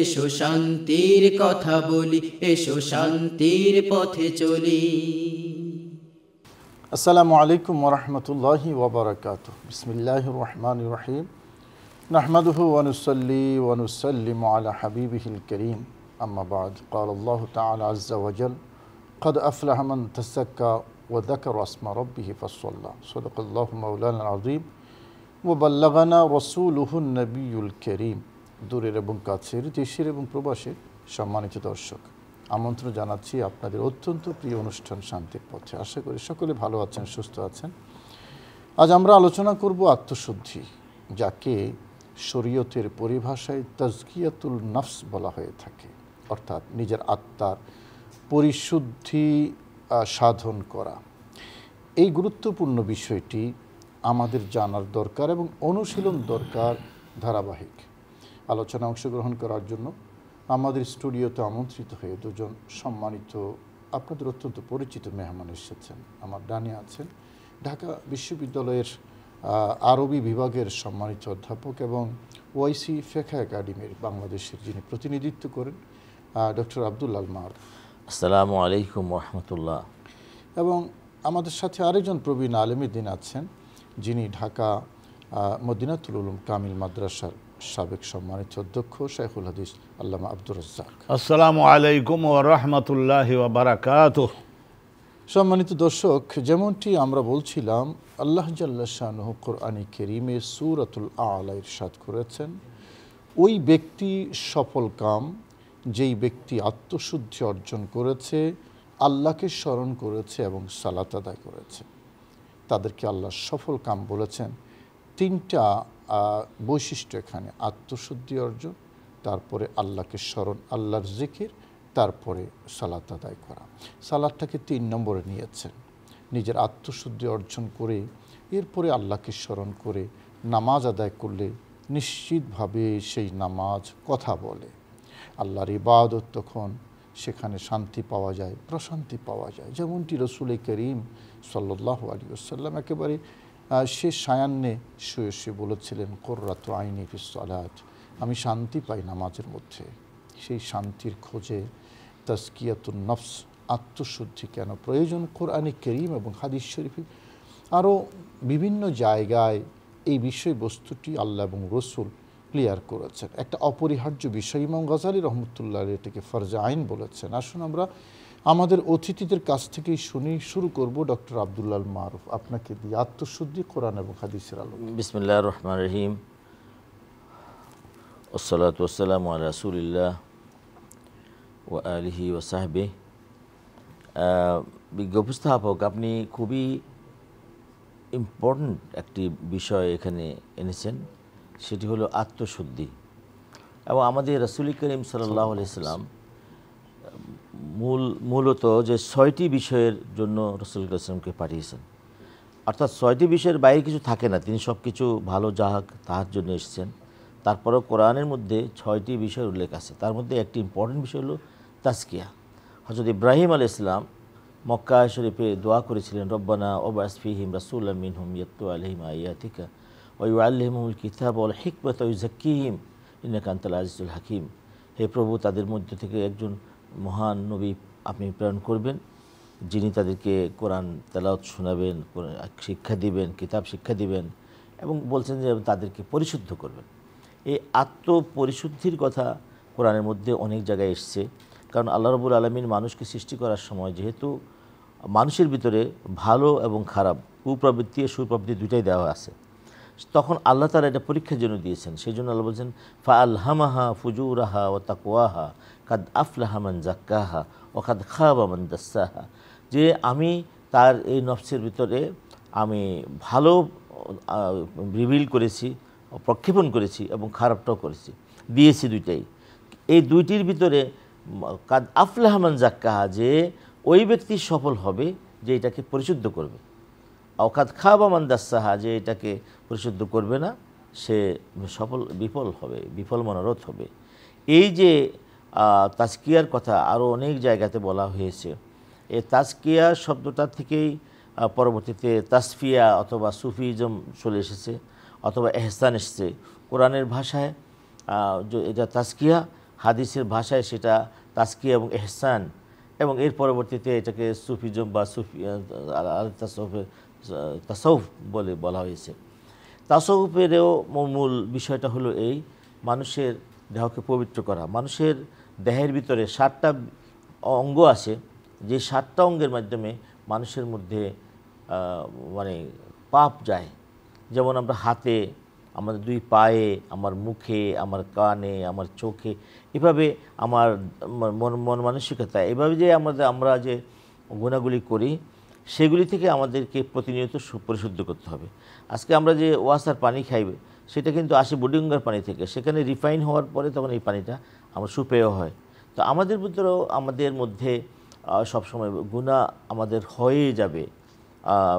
এসো এসো শান্তির শান্তির কথা বলি পথে চলি السلام علیکم ورحمۃ اللہ وبرکاتہ بسم اللہ رحمٰن الرحیم قال الله تعالى عز وجل قد تعالیٰ من تزكى وذكر اسم ربه فصلى صدق الله مولانا العظيم وبلغنا رسوله النبي الكريم দূরের এবং কাছের দেশের এবং প্রবাসের সম্মানিত দর্শক আমন্ত্রণ জানাচ্ছি আপনাদের অত্যন্ত প্রিয় অনুষ্ঠান শান্তির পথে আশা করি সকলে ভালো আছেন সুস্থ আছেন আজ আমরা আলোচনা করব আত্মশুদ্ধি যাকে শরীয়তের পরিভাষায় তজকিয়াতুল নফস বলা হয়ে থাকে অর্থাৎ নিজের আত্মার পরিশুদ্ধি সাধন করা এই গুরুত্বপূর্ণ বিষয়টি আমাদের জানার দরকার এবং অনুশীলন দরকার ধারাবাহিক আলোচনা অংশগ্রহণ করার জন্য আমাদের স্টুডিওতে আমন্ত্রিত হয়ে দুজন সম্মানিত আপনাদের অত্যন্ত পরিচিত মেহমান এসেছেন আমার ডানে আছেন ঢাকা বিশ্ববিদ্যালয়ের আরবি বিভাগের সম্মানিত অধ্যাপক এবং ওয়াইসি ফেখা একাডেমির বাংলাদেশের যিনি প্রতিনিধিত্ব করেন ডক্টর আব্দুল আল মার আসসালামু আলাইকুম রহমতুল্লাহ এবং আমাদের সাথে আরেকজন প্রবীণ আলমী দিন আছেন যিনি ঢাকা মদিনাতুল উলুম কামিল মাদ্রাসার সাবেক সম্মানিত অধ্যক্ষ শেখুল হাদিস আল্লামা আব্দুর রাজ্জাক আসসালামু আলাইকুম ও রহমতুল্লাহ বারাকাত সম্মানিত দর্শক যেমনটি আমরা বলছিলাম আল্লাহ জাল্লা শাহ কোরআনী কেরিমে সুরাতুল আলা ইরশাদ করেছেন ওই ব্যক্তি সফল কাম যেই ব্যক্তি আত্মশুদ্ধি অর্জন করেছে আল্লাহকে স্মরণ করেছে এবং সালাত আদায় করেছে তাদেরকে আল্লাহ সফল কাম বলেছেন তিনটা বৈশিষ্ট্য এখানে আত্মশুদ্ধি অর্জন তারপরে আল্লাহকে স্মরণ আল্লাহর জিকির তারপরে সালাত আদায় করা সালাদটাকে তিন নম্বরে নিয়েছেন নিজের আত্মশুদ্ধি অর্জন করে এরপরে আল্লাহকে স্মরণ করে নামাজ আদায় করলে নিশ্চিতভাবে সেই নামাজ কথা বলে আল্লাহর ইবাদত তখন সেখানে শান্তি পাওয়া যায় প্রশান্তি পাওয়া যায় যেমনটি রসুল করিম সাল্লাহ আলী আসাল্লাম একেবারে সে সায়ান্নে শুয়ে শুয়ে বলেছিলেন কোর্রাত আইনি ফিসালাত আমি শান্তি পাই নামাজের মধ্যে সেই শান্তির খোঁজে তাস্কিয়াতুল নফস আত্মশুদ্ধি কেন প্রয়োজন কোরআনে করিম এবং হাদিস শরীফ আরও বিভিন্ন জায়গায় এই বিষয়বস্তুটি আল্লাহ এবং রসুল ক্লিয়ার করেছেন একটা অপরিহার্য বিষয় ইমাম গজালি রহমতুল্লাহ এটাকে ফরজা আইন বলেছেন আসুন আমরা আমাদের অতিথিদের কাছ থেকেই শুনি শুরু করব ডক্টর আবদুল্লাল মারুফ আপনাকে দিয়ে আত্মশুদ্ধি কোরআন এবং হাদিসের আলো বিসমুল্লাহ রহমান রহিম ওসলাত ওসালাম রাসুলিল্লাহ ও আলহি ও সাহেবে বিজ্ঞ উপস্থাপক আপনি খুবই ইম্পর্ট্যান্ট একটি বিষয় এখানে এনেছেন সেটি হলো আত্মশুদ্ধি এবং আমাদের রাসুল করিম সাল্লাহ আলিয়া মূল মূলত যে ছয়টি বিষয়ের জন্য রসুল ইসলামকে পাঠিয়েছেন অর্থাৎ ছয়টি বিষয়ের বাইরে কিছু থাকে না তিনি সব কিছু ভালো যাহাক তাহার জন্য এসেছেন তারপরেও কোরআনের মধ্যে ছয়টি বিষয়ের উল্লেখ আছে তার মধ্যে একটি ইম্পর্টেন্ট বিষয় হলো তাস্কিয়া হজরত ইব্রাহিম আল ইসলাম মক্কা শরীফে দোয়া করেছিলেন রব্বানা ওবাসফিহিম আমিন হুম ইয়ত্তু আলহিম আয়াতিকা ওই আল্লাহমুল কিতাব অল হিকমত ওই জাকিহিম ইনাকান্তাল আজিজুল হাকিম হে প্রভু তাদের মধ্যে থেকে একজন মহান নবী আপনি প্রেরণ করবেন যিনি তাদেরকে কোরআন তেলাওত শোনাবেন শিক্ষা দিবেন কিতাব শিক্ষা দিবেন এবং বলছেন যে তাদেরকে পরিশুদ্ধ করবেন এই আত্মপরিশুদ্ধির কথা কোরআনের মধ্যে অনেক জায়গায় এসছে কারণ আল্লাহ রবুল আলমিন মানুষকে সৃষ্টি করার সময় যেহেতু মানুষের ভিতরে ভালো এবং খারাপ কুপ্রবৃত্তি সুপ্রবৃত্তি দুইটাই দেওয়া আছে তখন আল্লাহ তারা এটা পরীক্ষার জন্য দিয়েছেন সেই জন্য আল্লাহ বলছেন ফা আলহামাহা ফুজুরাহা ও তাকুয়াহা কাদ আফলাহামান জাক্কাহা ও কাদ খাবামান দাসাহা যে আমি তার এই নফসের ভিতরে আমি ভালো রিভিল করেছি প্রক্ষেপণ করেছি এবং খারাপটাও করেছি দিয়েছি দুইটাই এই দুইটির ভিতরে কাদ আফলাহমান জাক্কাহা যে ওই ব্যক্তি সফল হবে যে এটাকে পরিশুদ্ধ করবে অকাত খাবা দাসাহা যে এটাকে পরিশুদ্ধ করবে না সে সফল বিফল হবে বিফল মনোরথ হবে এই যে তাজকিয়ার কথা আরও অনেক জায়গাতে বলা হয়েছে এই তাজকিয়া শব্দটা থেকেই পরবর্তীতে তাসফিয়া অথবা সুফিজম চলে এসেছে অথবা এহসান এসছে কোরআনের ভাষায় এটা তাস্কিয়া হাদিসের ভাষায় সেটা তাস্কিয়া এবং এহসান এবং এর পরবর্তীতে এটাকে সুফিজম বা সুফি তাসৌফে তাসৌফ বলে বলা হয়েছে তাসৌফেরও মূল বিষয়টা হলো এই মানুষের দেহকে পবিত্র করা মানুষের দেহের ভিতরে সাতটা অঙ্গ আছে যে সাতটা অঙ্গের মাধ্যমে মানুষের মধ্যে মানে পাপ যায় যেমন আমরা হাতে আমার দুই পায়ে আমার মুখে আমার কানে আমার চোখে এভাবে আমার মন মন মানসিকতা এভাবে যে আমাদের আমরা যে গুণাগুলি করি সেগুলি থেকে আমাদেরকে প্রতিনিয়ত পরিশুদ্ধ করতে হবে আজকে আমরা যে ওয়াসার পানি খাইবে সেটা কিন্তু আসে বুডিঙ্গার পানি থেকে সেখানে রিফাইন হওয়ার পরে তখন এই পানিটা আমরা সুপেয় হয় তো আমাদের ভিতরেও আমাদের মধ্যে সবসময় গুণা আমাদের হয়ে যাবে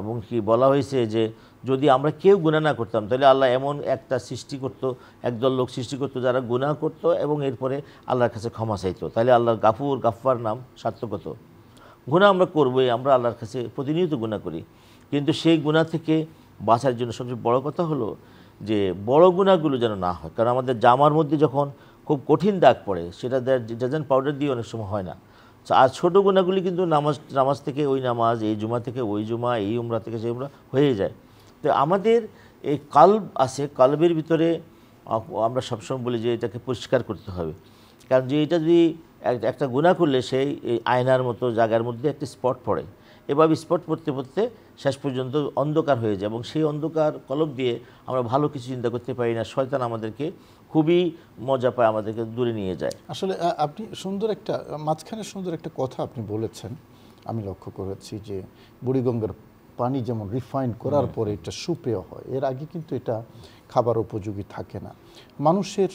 এবং কি বলা হয়েছে যে যদি আমরা কেউ গুণা না করতাম তাহলে আল্লাহ এমন একটা সৃষ্টি করতো একদল লোক সৃষ্টি করতো যারা গুণা করতো এবং এরপরে আল্লাহর কাছে ক্ষমা চাইতো তাহলে আল্লাহর গাফুর গাফার নাম সার্থকত গুণা আমরা করবোই আমরা আল্লাহর কাছে প্রতিনিয়ত গুণা করি কিন্তু সেই গুণা থেকে বাঁচার জন্য সবচেয়ে বড় কথা হলো যে বড় গুণাগুলো যেন না হয় কারণ আমাদের জামার মধ্যে যখন খুব কঠিন দাগ পড়ে সেটা ডিটারজেন্ট পাউডার দিয়ে অনেক সময় হয় না আর ছোটো গোনাগুলি কিন্তু নামাজ নামাজ থেকে ওই নামাজ এই জুমা থেকে ওই জুমা এই উমরা থেকে সেই উমরা হয়ে যায় তো আমাদের এই কাল্ব আছে কাল্বের ভিতরে আমরা সবসময় বলি যে এটাকে পরিষ্কার করতে হবে কারণ যে এটা যদি একটা গুণা করলে সেই এই আয়নার মতো জায়গার মধ্যে একটি স্পট পড়ে এভাবে স্পট পড়তে পড়তে শেষ পর্যন্ত অন্ধকার হয়ে যায় এবং সেই অন্ধকার কলব দিয়ে আমরা ভালো কিছু চিন্তা করতে পারি না শয়তান আমাদেরকে খুবই মজা পায় আমাদেরকে দূরে নিয়ে যায় আসলে আপনি সুন্দর একটা মাঝখানে সুন্দর একটা কথা আপনি বলেছেন আমি লক্ষ্য করেছি যে বুড়িগঙ্গার পানি যেমন রিফাইন করার পরে এটা সুপেয় হয় এর আগে কিন্তু এটা খাবার উপযোগী থাকে না মানুষের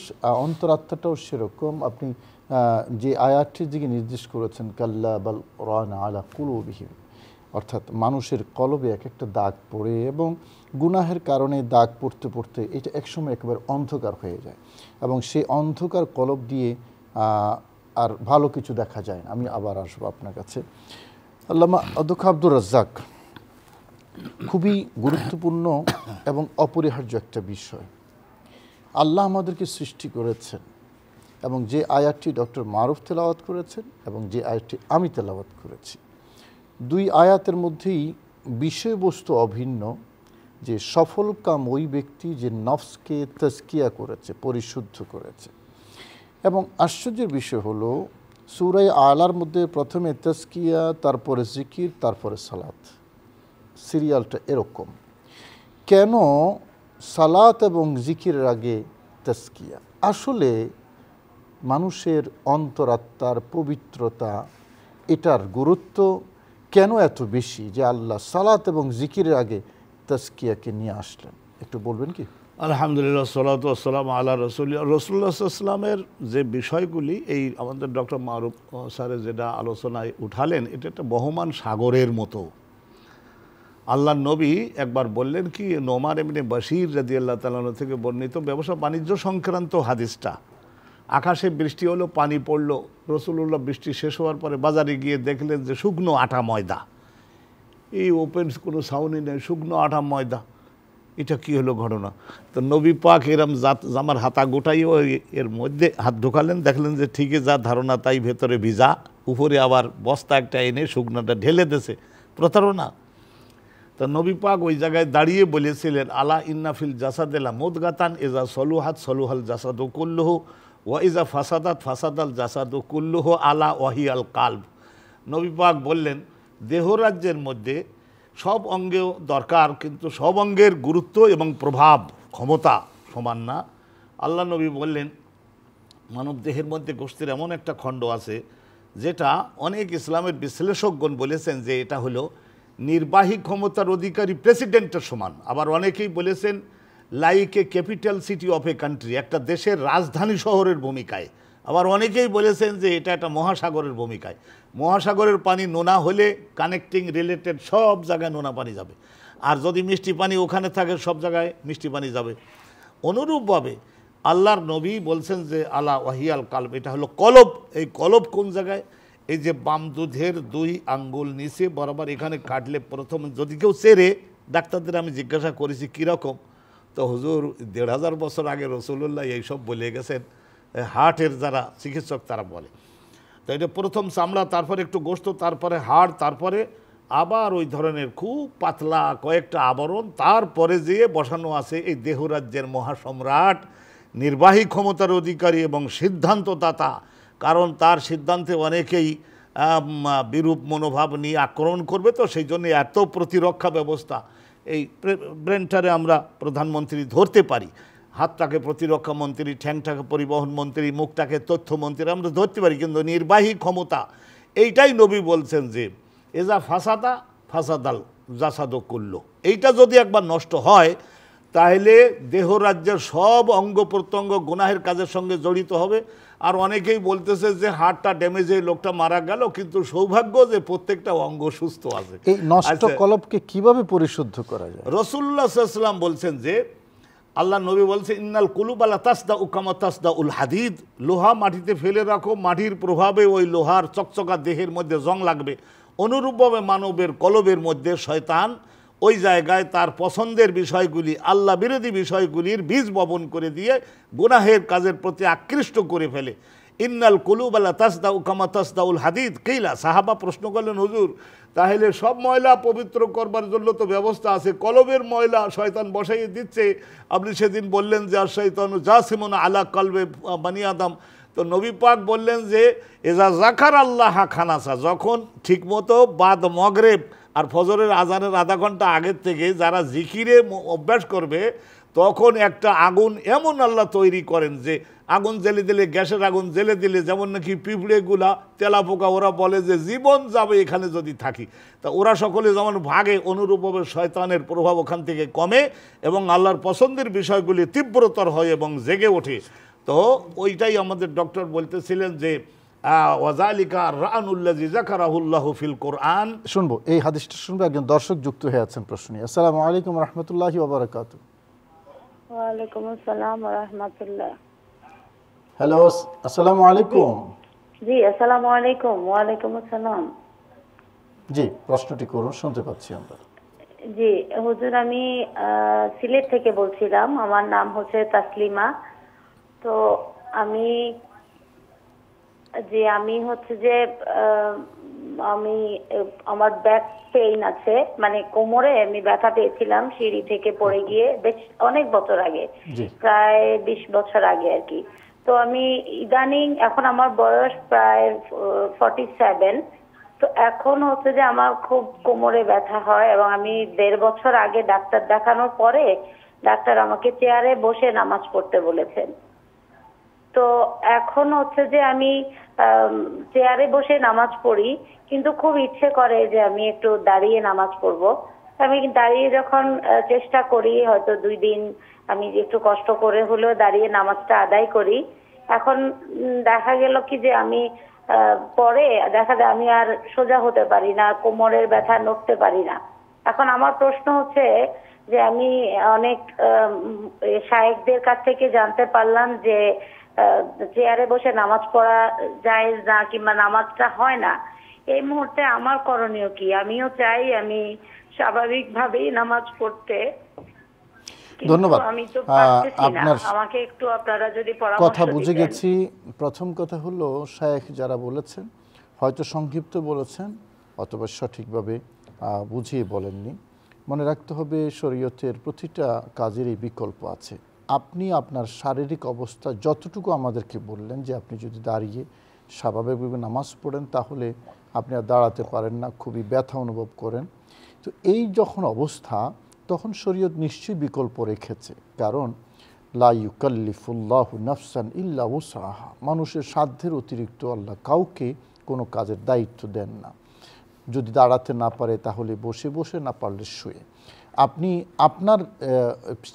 অন্তরাত্মাটাও সেরকম আপনি যে আয়াতটির দিকে নির্দেশ করেছেন কাল্লা বাল রান আলা কুলবিহীন অর্থাৎ মানুষের কলবে এক একটা দাগ পড়ে এবং গুনাহের কারণে দাগ পড়তে পড়তে এটা একসময় একেবারে অন্ধকার হয়ে যায় এবং সেই অন্ধকার কলব দিয়ে আর ভালো কিছু দেখা যায় না আমি আবার আসবো আপনার কাছে আল্লামা অধ্যক্ষ আব্দুর রাজ্জাক খুবই গুরুত্বপূর্ণ এবং অপরিহার্য একটা বিষয় আল্লাহ আমাদেরকে সৃষ্টি করেছেন এবং যে আয়াতটি ডক্টর মারুফ তেলাওয়াত করেছেন এবং যে আয়াতটি আমি তেলাওয়াত করেছি দুই আয়াতের মধ্যেই বিষয়বস্তু অভিন্ন যে সফল কাম ওই ব্যক্তি যে নফসকে তস্কিয়া করেছে পরিশুদ্ধ করেছে এবং আশ্চর্যের বিষয় হল সুরাই আলার মধ্যে প্রথমে তস্কিয়া তারপরে জিকির তারপরে সালাত সিরিয়ালটা এরকম কেন সালাত এবং জিকিরের আগে তস্কিয়া আসলে মানুষের অন্তরাত্মার পবিত্রতা এটার গুরুত্ব কেন এত বেশি যে আল্লাহ সালাত এবং জিকিরের আগে তাস্কিয়াকে নিয়ে আসলেন একটু বলবেন কি আলহামদুলিল্লাহ সালাত আসসালাম আল্লাহ রসুল রসুল্লাহামের যে বিষয়গুলি এই আমাদের ডক্টর মারুফ স্যারে যেটা আলোচনায় উঠালেন এটা একটা বহমান সাগরের মতো আল্লাহ নবী একবার বললেন কি নোমার এমনি বাসির রাজি আল্লাহ তালন থেকে বর্ণিত ব্যবসা বাণিজ্য সংক্রান্ত হাদিসটা আকাশে বৃষ্টি হলো পানি পড়লো রসুল্লাহ বৃষ্টি শেষ হওয়ার পরে বাজারে গিয়ে দেখলেন যে শুকনো আটা ময়দা এই ওপেন কোনো সাউনি নেই শুকনো আটা ময়দা এটা কি হলো ঘটনা তো নবী পাক এরম জাত জামার হাতা গোটাইও এর মধ্যে হাত ঢোকালেন দেখলেন যে ঠিকই যা ধারণা তাই ভেতরে ভিজা উপরে আবার বস্তা একটা এনে শুকনোটা ঢেলে দেছে প্রতারণা তো নবী পাক ওই জায়গায় দাঁড়িয়ে বলেছিলেন আলা ইন্নাফিল জাসাদেলা মোদগাতান এজা সলুহাত সলুহাল জাসাদ কল্লহ ওয়াইজা ফাসাদাত ফাসাদাল জাসাদু কুল্লুহ আলা ওয়াহি আল কাল্ব নবীপাক বললেন দেহরাজ্যের মধ্যে সব অঙ্গে দরকার কিন্তু সব অঙ্গের গুরুত্ব এবং প্রভাব ক্ষমতা সমান না আল্লাহ নবী বললেন মানব দেহের মধ্যে গোষ্ঠীর এমন একটা খণ্ড আছে যেটা অনেক ইসলামের বিশ্লেষকগণ বলেছেন যে এটা হলো নির্বাহী ক্ষমতার অধিকারী প্রেসিডেন্টের সমান আবার অনেকেই বলেছেন like a capital city of a country একটা দেশের রাজধানী শহরের ভূমিকায় আবার অনেকেই বলেছেন যে এটা একটা মহাসাগরের ভূমিকায় মহাসাগরের পানি নোনা হলে কানেক্টিং রিলেটেড সব জায়গায় নোনা পানি যাবে আর যদি মিষ্টি পানি ওখানে থাকে সব জায়গায় মিষ্টি পানি যাবে অনুরূপভাবে আল্লাহর নবী বলছেন যে আলা ওয়াহিয়াল কালব এটা হলো কলব এই কলব কোন জায়গায় এই যে বাম দুধের দুই আঙ্গুল নিচে বরাবর এখানে কাটলে প্রথম যদি কেউ চেরে ডাক্তারদের আমি জিজ্ঞাসা করেছি কীরকম তো হুজুর দেড় হাজার বছর আগে রসুল্লাহ এইসব বলে গেছেন হার্টের যারা চিকিৎসক তারা বলে তো এটা প্রথম চামড়া তারপরে একটু গোস্ত তারপরে হাড় তারপরে আবার ওই ধরনের খুব পাতলা কয়েকটা আবরণ তারপরে যেয়ে বসানো আছে এই দেহরাজ্যের মহাসম্রাট নির্বাহী ক্ষমতার অধিকারী এবং সিদ্ধান্তদাতা কারণ তার সিদ্ধান্তে অনেকেই বিরূপ মনোভাব নিয়ে আক্রমণ করবে তো সেই জন্য এত প্রতিরক্ষা ব্যবস্থা এই ব্রেনটারে আমরা প্রধানমন্ত্রী ধরতে পারি হাতটাকে প্রতিরক্ষা মন্ত্রী ঠ্যাংটাকে পরিবহন মন্ত্রী মুখটাকে তথ্যমন্ত্রী আমরা ধরতে পারি কিন্তু নির্বাহী ক্ষমতা এইটাই নবী বলছেন যে এজা ফাসাদা ফাসাদাল জাসাদ করল এইটা যদি একবার নষ্ট হয় তাহলে দেহ রাজ্যের সব অঙ্গ প্রত্যঙ্গ গুনাহের কাজের সঙ্গে জড়িত হবে আর অনেকেই বলতেছে যে হাড়টা ড্যামেজ হয়ে লোকটা মারা গেল কিন্তু সৌভাগ্য যে প্রত্যেকটা অঙ্গ সুস্থ আছে এই নষ্ট আচ্ছা, কলপকে কিভাবে পরিশুদ্ধ করা যায় রসুল্লাহ সাল্লাম বলছেন যে আল্লাহ নবী বলছে ইন্নাল কুলুবালা তাসদা উকামা তাসদা উল হাদিদ লোহা মাটিতে ফেলে রাখো মাটির প্রভাবে ওই লোহার চকচকা দেহের মধ্যে জং লাগবে অনুরূপভাবে মানবের কলবের মধ্যে শয়তান ওই জায়গায় তার পছন্দের বিষয়গুলি আল্লাহ বিরোধী বিষয়গুলির বীজ বপন করে দিয়ে গুনাহের কাজের প্রতি আকৃষ্ট করে ফেলে ইন্নাল কুলুব আল্লাহ তাসদা উকামা তাসদাউল হাদিদ কেইলা সাহাবা প্রশ্ন করলেন হজুর তাহলে সব ময়লা পবিত্র করবার জন্য তো ব্যবস্থা আছে কলবের ময়লা শয়তান বসাই দিচ্ছে আপনি সেদিন বললেন যে আর শৈতান জাসিমন আলা কলবে বানিয়াদাম তো নবী পাক বললেন যে এজা জাকার আল্লাহ খানাসা যখন ঠিকমতো বাদ মগরেব আর ফজরের আজানের আধা ঘন্টা আগের থেকে যারা জিকিরে অভ্যাস করবে তখন একটা আগুন এমন আল্লাহ তৈরি করেন যে আগুন জেলে দিলে গ্যাসের আগুন জেলে দিলে যেমন নাকি পিঁপড়েগুলা তেলাপোকা ওরা বলে যে জীবন যাবে এখানে যদি থাকি তা ওরা সকলে যেমন ভাগে অনুরূপভাবে শয়তানের প্রভাব ওখান থেকে কমে এবং আল্লাহর পছন্দের বিষয়গুলি তীব্রতর হয় এবং জেগে ওঠে তো ওইটাই আমাদের ডক্টর বলতেছিলেন যে শুনবো এই হাদিসটা শুনবো একজন দর্শক যুক্ত হয়ে আছেন প্রশ্ন আসসালামু আলাইকুম রহমতুল্লাহ ওবরাকাত ওয়ালাইকুম আসসালাম রহমতুল্লাহ হ্যালো আসসালামু আলাইকুম জি আসসালামু আলাইকুম ওয়ালাইকুম আসসালাম জি প্রশ্নটি করুন শুনতে পাচ্ছি আমরা জি হুজুর আমি সিলেট থেকে বলছিলাম আমার নাম হচ্ছে তাসলিমা তো আমি যে আমি হচ্ছে যে আমি আমার ব্যাক পেইন আছে মানে কোমরে আমি ব্যথা পেয়েছিলাম সিঁড়ি থেকে পড়ে গিয়ে বেশ অনেক বছর আগে প্রায় বিশ বছর আগে আর কি তো আমি ইদানিং এখন আমার বয়স প্রায় ফর্টি সেভেন তো এখন হচ্ছে যে আমার খুব কোমরে ব্যথা হয় এবং আমি দেড় বছর আগে ডাক্তার দেখানোর পরে ডাক্তার আমাকে চেয়ারে বসে নামাজ পড়তে বলেছেন তো এখন হচ্ছে যে আমি চেয়ারে বসে নামাজ পড়ি কিন্তু খুব ইচ্ছে করে যে আমি একটু দাঁড়িয়ে নামাজ পড়ব আমি দাঁড়িয়ে যখন চেষ্টা করি হয়তো দুই দিন আমি একটু কষ্ট করে হলেও দাঁড়িয়ে নামাজটা আদায় করি এখন দেখা গেল কি যে আমি পরে দেখা যায় আমি আর সোজা হতে পারি না কোমরের ব্যথা নড়তে পারি না এখন আমার প্রশ্ন হচ্ছে যে আমি অনেক শায়েকদের কাছ থেকে জানতে পারলাম যে চেয়ারে বসে নামাজ পড়া যায় না কিংবা নামাজটা হয় না এই মুহূর্তে আমার করণীয় কি আমিও চাই আমি স্বাভাবিকভাবেই নামাজ পড়তে ধন্যবাদ আপনার আমাকে একটু আপনারা যদি কথা বুঝে গেছি প্রথম কথা হলো শায়েখ যারা বলেছেন হয়তো সংক্ষিপ্ত বলেছেন অথবা সঠিকভাবে বুঝিয়ে বলেননি মনে রাখতে হবে শরীয়তের প্রতিটা কাজেরই বিকল্প আছে আপনি আপনার শারীরিক অবস্থা যতটুকু আমাদেরকে বললেন যে আপনি যদি দাঁড়িয়ে স্বাভাবিকভাবে নামাজ পড়েন তাহলে আপনি আর দাঁড়াতে পারেন না খুবই ব্যথা অনুভব করেন তো এই যখন অবস্থা তখন শরীয়ত নিশ্চয়ই বিকল্প রেখেছে কারণ লাইকাল্লিফুল্লাহ নফসান ইল্লা ওসাহা মানুষের সাধ্যের অতিরিক্ত আল্লাহ কাউকে কোনো কাজের দায়িত্ব দেন না যদি দাঁড়াতে না পারে তাহলে বসে বসে না পারলে শুয়ে আপনি আপনার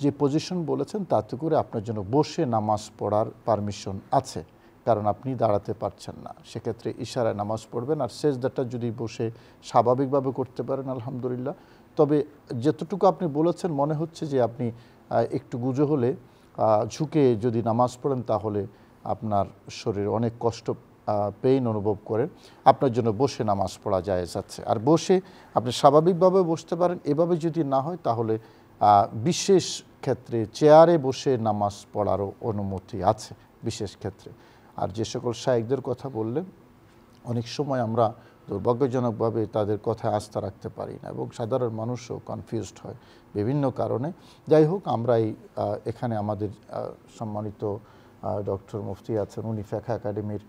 যে পজিশন বলেছেন তাতে করে আপনার জন্য বসে নামাজ পড়ার পারমিশন আছে কারণ আপনি দাঁড়াতে পারছেন না সেক্ষেত্রে ইশারায় নামাজ পড়বেন আর সেজদাটা যদি বসে স্বাভাবিকভাবে করতে পারেন আলহামদুলিল্লাহ তবে যতটুকু আপনি বলেছেন মনে হচ্ছে যে আপনি একটু গুজো হলে ঝুঁকে যদি নামাজ পড়েন তাহলে আপনার শরীর অনেক কষ্ট পেইন অনুভব করেন আপনার জন্য বসে নামাজ পড়া যায় যাচ্ছে আর বসে আপনি স্বাভাবিকভাবে বসতে পারেন এভাবে যদি না হয় তাহলে বিশেষ ক্ষেত্রে চেয়ারে বসে নামাজ পড়ারও অনুমতি আছে বিশেষ ক্ষেত্রে আর যে সকল শায়েকদের কথা বললেন অনেক সময় আমরা দুর্ভাগ্যজনকভাবে তাদের কথায় আস্থা রাখতে পারি না এবং সাধারণ মানুষও কনফিউজড হয় বিভিন্ন কারণে যাই হোক আমরা এই এখানে আমাদের সম্মানিত ডক্টর মুফতি আছেন উনি ফেখা একাডেমির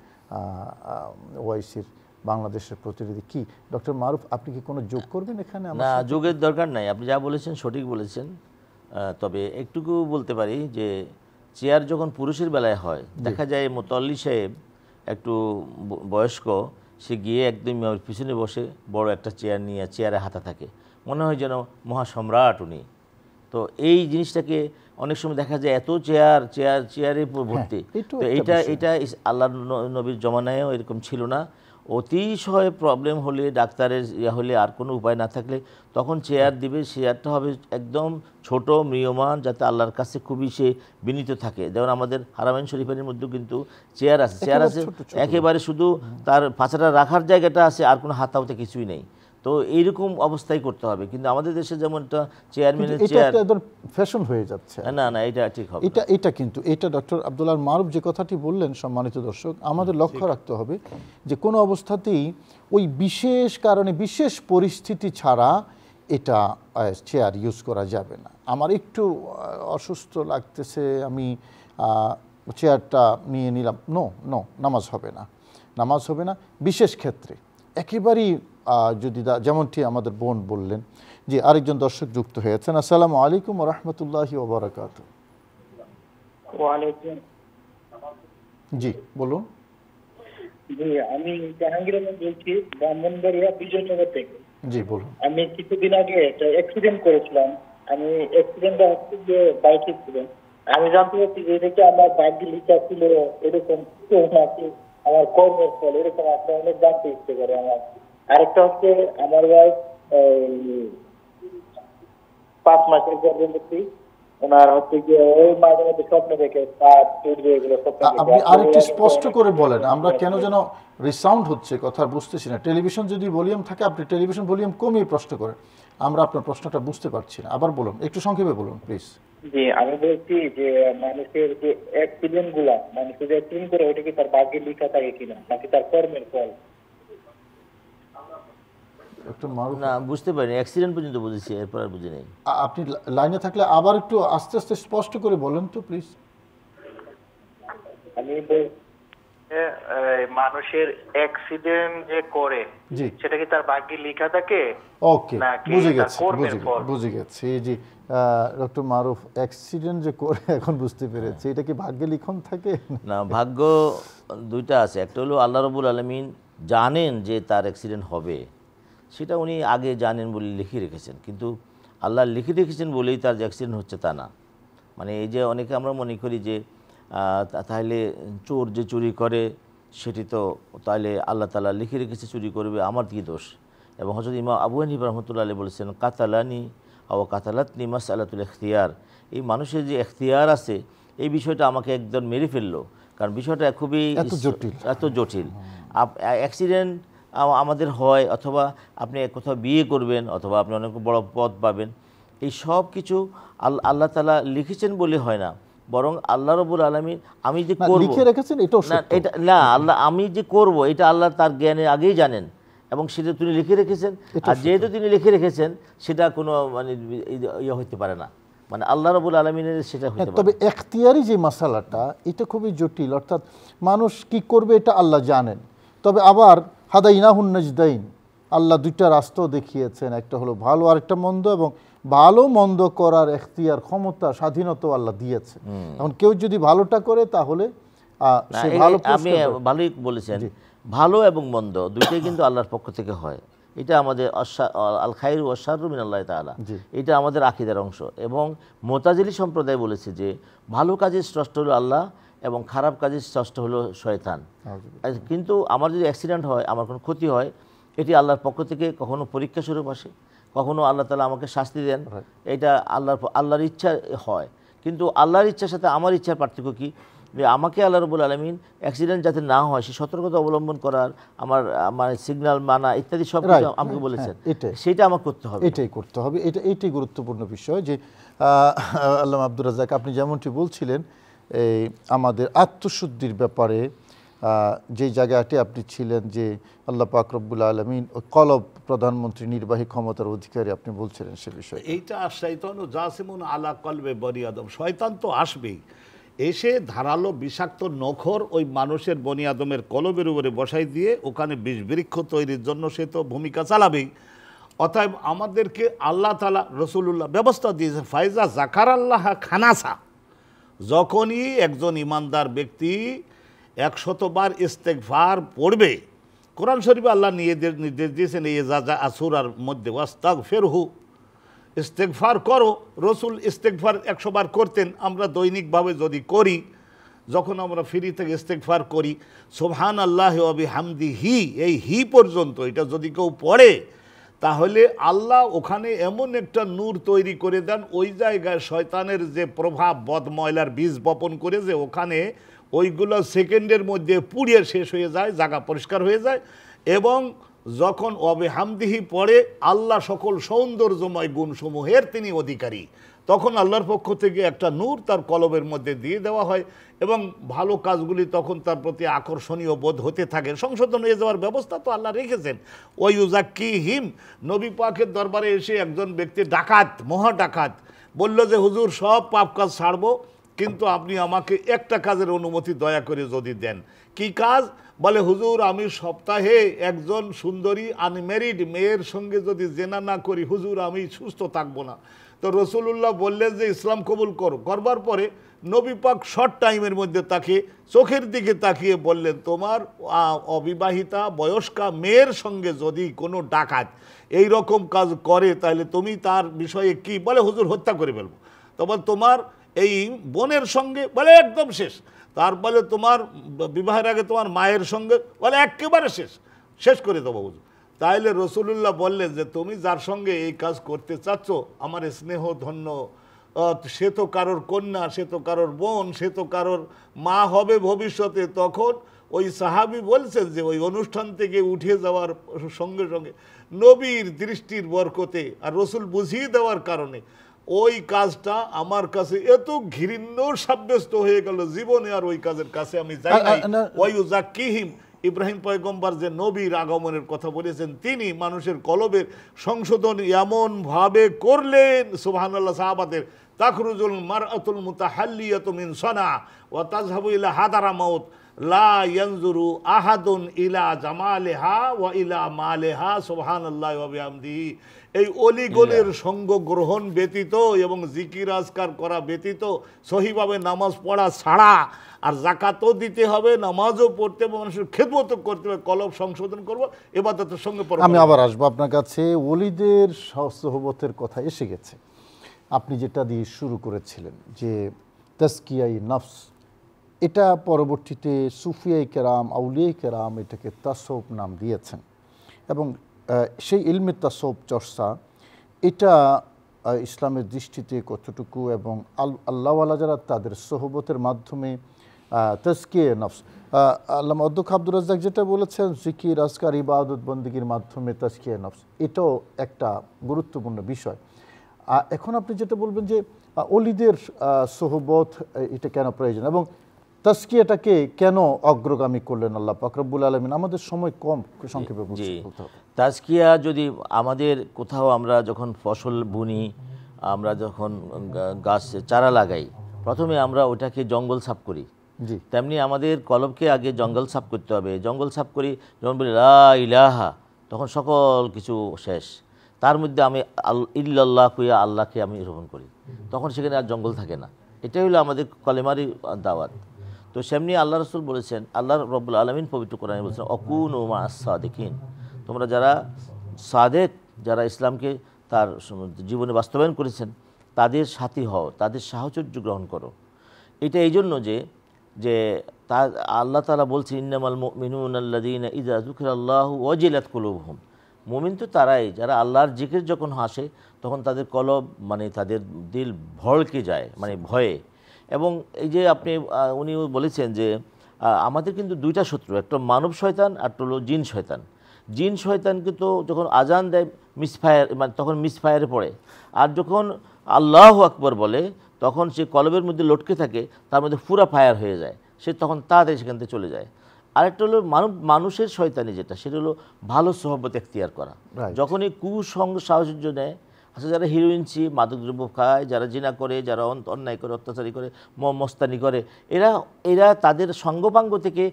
ওয়াইসির বাংলাদেশের প্রতিনিধি কি ডক্টর মারুফ আপনি কি কোনো যোগ করবেন এখানে না যোগের দরকার নাই আপনি যা বলেছেন সঠিক বলেছেন তবে একটুকু বলতে পারি যে চেয়ার যখন পুরুষের বেলায় হয় দেখা যায় মোতল্লি সাহেব একটু বয়স্ক সে গিয়ে একদম পিছনে বসে বড় একটা চেয়ার নিয়ে চেয়ারে হাতা থাকে মনে হয় যেন মহাসম্রাট উনি তো এই জিনিসটাকে অনেক সময় দেখা যায় এত চেয়ার চেয়ার চেয়ারে ভর্তি তো এটা এটা আল্লাহ নবীর জমানায়ও এরকম ছিল না অতিশয় প্রবলেম হলে ডাক্তারের ইয়ে হলে আর কোনো উপায় না থাকলে তখন চেয়ার দিবে চেয়ারটা হবে একদম ছোট মৃয়মান যাতে আল্লাহর কাছে খুবই সে বিনীত থাকে যেমন আমাদের হারামাইন শরীফের মধ্যেও কিন্তু চেয়ার আছে চেয়ার আছে একেবারে শুধু তার পাছাটা রাখার জায়গাটা আছে আর কোনো হাতাওতে কিছুই নেই তো এইরকম অবস্থায় করতে হবে কিন্তু আমাদের দেশে যেমন চেয়ারম্যানের চেয়ার ফ্যাশন হয়ে যাচ্ছে না না এটা ঠিক হবে এটা এটা কিন্তু এটা ডক্টর আবদুল্লাহ মারুফ যে কথাটি বললেন সম্মানিত দর্শক আমাদের লক্ষ্য রাখতে হবে যে কোনো অবস্থাতেই ওই বিশেষ কারণে বিশেষ পরিস্থিতি ছাড়া এটা চেয়ার ইউজ করা যাবে না আমার একটু অসুস্থ লাগতেছে আমি চেয়ারটা নিয়ে নিলাম নো নো নামাজ হবে না নামাজ হবে না বিশেষ ক্ষেত্রে একেবারেই যদি যেমনটি আমাদের বোন বললেন যে আরেকজন দর্শক যুক্ত হয়েছেন আসসালাম আলাইকুম রহমতুল্লাহ ওবরাকাত জি বলুন আমি জাহাঙ্গীর জি বলুন আমি কিছুদিন আগে একটা অ্যাক্সিডেন্ট করেছিলাম আমি অ্যাক্সিডেন্টটা যে বাইকে ছিলাম আমি জানতে পারছি যে আমার বাইক লিখা ছিল এরকম আমার কর্মের ফল এরকম আপনার অনেক জানতে ইচ্ছে করে আমার আরেকটা হচ্ছে আমার ওয়াইফ পাঁচ মাসের গর্ভবতী ওনার হচ্ছে যে ওই মাঝে স্বপ্ন দেখে চুরি এগুলো আপনি আরেকটু স্পষ্ট করে বলেন হ্যাঁ, আমরা হ্যাঁ, কেন হ্যাঁ। যেন রিসাউন্ড হচ্ছে কথা বুঝতেছি না টেলিভিশন যদি ভলিউম থাকে আপনি টেলিভিশন ভলিউম কমিয়ে প্রশ্ন করেন আমরা আপনার প্রশ্নটা বুঝতে পারছি না আবার বলুন একটু সংক্ষেপে বলুন প্লিজ জি আমি বলছি যে মানুষের যে অ্যাক্সিডেন্ট গুলা মানুষের যে অ্যাক্সিডেন্ট করে ওটা কি তার ভাগ্যে লিখা থাকে কিনা নাকি তার কর্মের ফল না বুঝতে পারিনি অ্যাক্সিডেন্ট পর্যন্ত বুঝেছি এরপর আর বুঝি নাই আপনি লাইনে থাকলে আবার একটু আস্তে আস্তে স্পষ্ট করে বলেন তো প্লিজ মানুষের অ্যাক্সিডেন্ট যে করে সেটা কি তার ভাগ্যে লেখা থাকে ওকে বুঝে গেছি বুঝে গেছি জি ডক্টর মারুফ অ্যাক্সিডেন্ট যে করে এখন বুঝতে পেরেছি এটা কি ভাগ্যে লিখন থাকে না ভাগ্য দুইটা আছে একটা হলো আল্লাহ রবুল আলমিন জানেন যে তার অ্যাক্সিডেন্ট হবে সেটা উনি আগে জানেন বলে লিখে রেখেছেন কিন্তু আল্লাহ লিখে রেখেছেন বলেই তার অ্যাক্সিডেন্ট হচ্ছে তা না মানে এই যে অনেকে আমরা মনে করি যে তাহলে চোর যে চুরি করে সেটি তো তাহলে আল্লাহ তালা লিখে রেখেছে চুরি করবে আমার কি দোষ এবং হজরত ইমা আবু আনী রহমতুল্লাহ আলী বলেছেন কাতালানি আও কাতালাতনি মাস আল্লাতুল এখতিয়ার এই মানুষের যে এখতিয়ার আছে এই বিষয়টা আমাকে একদম মেরে ফেললো কারণ বিষয়টা খুবই এত জটিল এত জটিল অ্যাক্সিডেন্ট আমাদের হয় অথবা আপনি কোথাও বিয়ে করবেন অথবা আপনি অনেক বড় পদ পাবেন এই সব কিছু আল্লাহ তালা লিখেছেন বলে হয় না বরং আল্লাহ রবুল আলমী আমি যে করব লিখে রেখেছেন এটা এটা না আল্লাহ আমি যে করব এটা আল্লাহ তার জ্ঞানের আগেই জানেন এবং সেটা তিনি লিখে রেখেছেন আর যেহেতু তিনি লিখে রেখেছেন সেটা কোনো মানে ইয়ে হতে পারে না মানে আল্লাহ রবুল আলমিনের সেটা তবে এখতিয়ারি যে মশালাটা এটা খুবই জটিল অর্থাৎ মানুষ কি করবে এটা আল্লাহ জানেন তবে আবার হাদাইনাহুন নজদাইন আল্লাহ দুইটা রাস্তাও দেখিয়েছেন একটা হলো ভালো আর একটা মন্দ এবং ভালো মন্দ করার এখতিয়ার ক্ষমতা স্বাধীনতা আল্লাহ দিয়েছে এখন কেউ যদি ভালোটা করে তাহলে আমি ভালোই বলেছেন ভালো এবং মন্দ দুইটাই কিন্তু আল্লাহর পক্ষ থেকে হয় এটা আমাদের আল খাইর ওয়াসারুমিন আল্লাহ তালা এটা আমাদের আকিদার অংশ এবং মোতাজিলি সম্প্রদায় বলেছে যে ভালো কাজের স্রষ্ট হল আল্লাহ এবং খারাপ কাজে ষষ্ঠ হলো শয়তান কিন্তু আমার যদি অ্যাক্সিডেন্ট হয় আমার কোনো ক্ষতি হয় এটি আল্লাহর পক্ষ থেকে কখনো পরীক্ষা স্বরূপ আসে কখনো আল্লাহ তালা আমাকে শাস্তি দেন এটা আল্লাহর আল্লাহর ইচ্ছা হয় কিন্তু আল্লাহর ইচ্ছার সাথে আমার ইচ্ছার পার্থক্য কী যে আমাকে আল্লাহ রবুল আলমিন অ্যাক্সিডেন্ট যাতে না হয় সে সতর্কতা অবলম্বন করার আমার মানে সিগন্যাল মানা ইত্যাদি সব আমাকে হ্যাঁ, বলেছেন হ্যাঁ, সেটা আমার করতে হবে এটাই করতে হবে এটা এটাই গুরুত্বপূর্ণ বিষয় যে আল্লাহ আব্দুর রাজাক আপনি যেমনটি বলছিলেন এই আমাদের আত্মশুদ্ধির ব্যাপারে যে জায়গাটি আপনি ছিলেন যে আল্লাহ পাকরবুল আলমিন কলব প্রধানমন্ত্রী নির্বাহী ক্ষমতার অধিকারী আপনি বলছিলেন সে বিষয়ে এইটা শৈতান জাসিমুন আলা কলবে বনি আদম শয়তান তো আসবেই এসে ধারালো বিষাক্ত নখর ওই মানুষের বনি আদমের কলবের উপরে বসাই দিয়ে ওখানে বিষবৃক্ষ তৈরির জন্য সে তো ভূমিকা চালাবেই অতএব আমাদেরকে আল্লাহ তালা রসুল্লাহ ব্যবস্থা দিয়েছে ফাইজা জাকার আল্লাহ খানাসা যখনই একজন ইমানদার ব্যক্তি একশতবার ইস্তেকভার পড়বে কোরআন শরীফ আল্লাহ নিয়ে নির্দেশ দিয়েছেন এই যা আসুরার মধ্যে ওয়াস্তাক ফেরহু ইস্তেকভার করো রসুল ইস্তেকভার একশোবার করতেন আমরা দৈনিকভাবে যদি করি যখন আমরা ফিরি থেকে ইস্তেকফার করি সোহান আল্লাহ অবি হামদি হি এই হি পর্যন্ত এটা যদি কেউ পড়ে তাহলে আল্লাহ ওখানে এমন একটা নূর তৈরি করে দেন ওই জায়গায় শয়তানের যে প্রভাব বদময়লার বীজ বপন করে যে ওখানে ওইগুলো সেকেন্ডের মধ্যে পুড়িয়ে শেষ হয়ে যায় জায়গা পরিষ্কার হয়ে যায় এবং যখন অবে হামদিহি পড়ে আল্লাহ সকল সৌন্দর্যময় গুণসমূহের তিনি অধিকারী তখন আল্লাহর পক্ষ থেকে একটা নূর তার কলবের মধ্যে দিয়ে দেওয়া হয় এবং ভালো কাজগুলি তখন তার প্রতি আকর্ষণীয় বোধ হতে থাকে সংশোধন হয়ে যাওয়ার ব্যবস্থা তো আল্লাহ রেখেছেন ওয়ুজাক্কি হিম নবী পাকের দরবারে এসে একজন ব্যক্তি ডাকাত মহা ডাকাত বলল যে হুজুর সব পাপ কাজ ছাড়বো কিন্তু আপনি আমাকে একটা কাজের অনুমতি দয়া করে যদি দেন কি কাজ বলে হুজুর আমি সপ্তাহে একজন সুন্দরী আনমেরিড মেয়ের সঙ্গে যদি জেনা না করি হুজুর আমি সুস্থ থাকবো না তো রসুলুল্লাহ বললেন যে ইসলাম কবুল করো করবার পরে নবী পাক শর্ট টাইমের মধ্যে তাকে চোখের দিকে তাকিয়ে বললেন তোমার অবিবাহিতা বয়স্কা মেয়ের সঙ্গে যদি কোনো ডাকাত এই রকম কাজ করে তাহলে তুমি তার বিষয়ে কি বলে হুজুর হত্যা করে ফেলবো তখন তোমার এই বোনের সঙ্গে বলে একদম শেষ তারপরে তোমার বিবাহের আগে তোমার মায়ের সঙ্গে বলে একেবারে শেষ শেষ করে দেবো হুজুর তাইলে রসুল্লাহ বললেন যে তুমি যার সঙ্গে এই কাজ করতে চাচ্ছ আমার স্নেহ ধন্য সে তো কারোর কন্যা সে তো কারোর বোন সে তো কারোর মা হবে ভবিষ্যতে তখন ওই সাহাবি বলছেন যে ওই অনুষ্ঠান থেকে উঠে যাওয়ার সঙ্গে সঙ্গে নবীর দৃষ্টির বরকতে আর রসুল বুঝিয়ে দেওয়ার কারণে ওই কাজটা আমার কাছে এত ঘৃণ্য সাব্যস্ত হয়ে গেল জীবনে আর ওই কাজের কাছে আমি যাই নাই ওয়াইউ জাকিহিম ইব্রাহিম পয়গম্বর যে নবীর আগমনের কথা বলেছেন তিনি মানুষের কলবের সংশোধন এমনভাবে করলেন সুবাহান্লাহ সাহাবাদের তাকরুজুল মারাতুল মুতাহাল্লিয়াত মিন সনা ও তাজহাবু ইলা হাদারা মাউত লা ইয়ানজুরু আহাদুন ইলা জামালেহা ও ইলা মালেহা সুবহানাল্লাহ ওয়া এই অলিগলের সঙ্গ গ্রহণ ব্যতীত এবং জিকির আজকার করা ব্যতীত সহিভাবে নামাজ পড়া ছাড়া আর জাকাতও দিতে হবে নামাজও পড়তে হবে মানুষের খেদমত করতে হবে কলব সংশোধন করবো এবার তাদের সঙ্গে আমি আবার আসবো আপনার কাছে ওলিদের সহবতের কথা এসে গেছে আপনি যেটা দিয়ে শুরু করেছিলেন যে তাস্কিয়াই নফস এটা পরবর্তীতে সুফিয়াই কেরাম আউলিয়াই কেরাম এটাকে তাসৌপ নাম দিয়েছেন এবং সেই ইলমের তাসৌপ চর্চা এটা ইসলামের দৃষ্টিতে কতটুকু এবং আল আল্লাহওয়ালা যারা তাদের সহবতের মাধ্যমে তস্কিয়ে নফস আল্লাহ অধ্যক্ষ আব্দুর রাজ্জাক যেটা বলেছেন জিকির রাজকার ইবাদত বন্দীগীর মাধ্যমে তস্কিয়ে নফস এটাও একটা গুরুত্বপূর্ণ বিষয় এখন আপনি যেটা বলবেন যে অলিদের সোহবত এটা কেন প্রয়োজন এবং তস্কিয়াটাকে কেন অগ্রগামী করলেন আল্লাহ পাকরবুল আলমিন আমাদের সময় কম সংক্ষেপে তাজকিয়া যদি আমাদের কোথাও আমরা যখন ফসল বুনি আমরা যখন গাছ চারা লাগাই প্রথমে আমরা ওটাকে জঙ্গল সাফ করি জি তেমনি আমাদের কলমকে আগে জঙ্গল সাফ করতে হবে জঙ্গল সাফ করি যেমন বলি রা ইলাহা তখন সকল কিছু শেষ তার মধ্যে আমি আল ইল্লাল্লাহ কুয়া আল্লাহকে আমি রোপণ করি তখন সেখানে আর জঙ্গল থাকে না এটাই হলো আমাদের কলেমারি দাওয়াত তো সেমনি আল্লাহ রসুল বলেছেন আল্লাহ রব্বুল আলমিন পবিত্র কোরআন বলেছেন অকুন মা সাদেকিন তোমরা যারা সাদেক যারা ইসলামকে তার জীবনে বাস্তবায়ন করেছেন তাদের সাথী হও তাদের সাহচর্য গ্রহণ করো এটা এই জন্য যে যে তা আল্লাহ তালা বলছে ইন্নামাল আল্লাদিন ইদা জুকির আল্লাহ ওয়াজিলাত হুম মোমিন তো তারাই যারা আল্লাহর জিকির যখন হাসে তখন তাদের কলব মানে তাদের দিল ভড়কে যায় মানে ভয়ে এবং এই যে আপনি উনি বলেছেন যে আমাদের কিন্তু দুইটা শত্রু একটা মানব শয়তান আর হলো জিন শয়তান জিন শয়তান কিন্তু যখন আজান দেয় মিসফায়ার মানে তখন মিসফায়ারে পড়ে আর যখন আল্লাহ আকবর বলে তখন সে কলবের মধ্যে লটকে থাকে তার মধ্যে পুরা ফায়ার হয়ে যায় সে তখন তাড়াতাড়ি সেখান থেকে চলে যায় আরেকটা হলো মানব মানুষের শয়তানি যেটা সেটা হলো ভালো সহবত এখতিয়ার করা যখনই কুসংঘ কুসঙ্গ নেয় আচ্ছা যারা হিরোইন ছি মাদকদ্রব্য খায় যারা জিনা করে যারা অন্যায় করে অত্যাচারী করে মস্তানি করে এরা এরা তাদের সঙ্গপাঙ্গ থেকে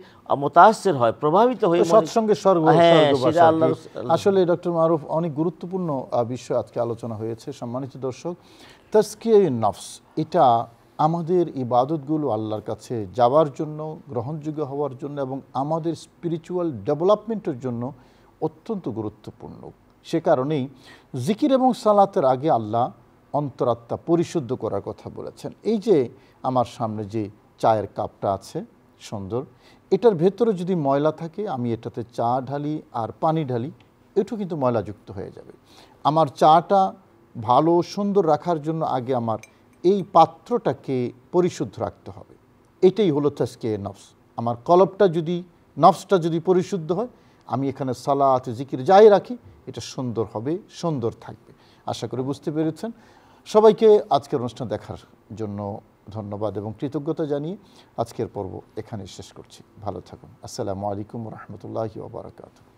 মোতাসের হয় প্রভাবিত হয়ে সৎসঙ্গে স্বর্গ হ্যাঁ, আসলে ডক্টর মারুফ অনেক গুরুত্বপূর্ণ বিষয় আজকে আলোচনা হয়েছে সম্মানিত দর্শক তাস্কিয়াই নফস এটা আমাদের ইবাদতগুলো আল্লাহর কাছে যাওয়ার জন্য গ্রহণযোগ্য হওয়ার জন্য এবং আমাদের স্পিরিচুয়াল ডেভেলপমেন্টের জন্য অত্যন্ত গুরুত্বপূর্ণ সে কারণেই জিকির এবং সালাতের আগে আল্লাহ অন্তরাত্মা পরিশুদ্ধ করার কথা বলেছেন এই যে আমার সামনে যে চায়ের কাপটা আছে সুন্দর এটার ভেতরে যদি ময়লা থাকে আমি এটাতে চা ঢালি আর পানি ঢালি এটু কিন্তু ময়লাযুক্ত হয়ে যাবে আমার চাটা ভালো সুন্দর রাখার জন্য আগে আমার এই পাত্রটাকে পরিশুদ্ধ রাখতে হবে এটাই হলো থাসকে নফস আমার কলপটা যদি নফসটা যদি পরিশুদ্ধ হয় আমি এখানে সালাত জিকির যাই রাখি এটা সুন্দর হবে সুন্দর থাকবে আশা করি বুঝতে পেরেছেন সবাইকে আজকের অনুষ্ঠান দেখার জন্য ধন্যবাদ এবং কৃতজ্ঞতা জানিয়ে আজকের পর্ব এখানে শেষ করছি ভালো থাকুন আসসালামু আলাইকুম রহমতুল্লাহি ওবরাকাতু